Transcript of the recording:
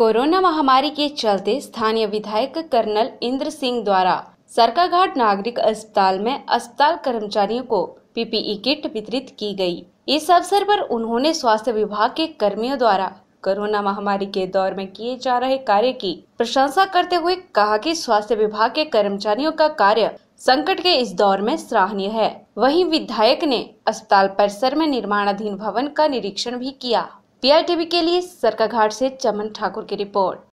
Corona महामारी के चलते स्थानीय विधायक कर्नल इंद्र सिंह द्वारा सरकाघाट नागरिक अस्पताल में अस्पताल कर्मचारियों को पीपीई किट वितरित की गई। इस अवसर पर उन्होंने स्वास्थ्य विभाग के कर्मियों द्वारा कोरोना महामारी के दौर में किए जा रहे कार्य की प्रशंसा करते हुए कहा कि स्वास्थ्य विभाग के कर्मचारियों का कार्य संकट के इस दौर में सराहनीय है वहीं विधायक ने अस्पताल परिसर में निर्माणाधीन भवन का निरीक्षण भी किया पीआईटीवी के लिए सरकाघाट से चमन ठाकुर की रिपोर्ट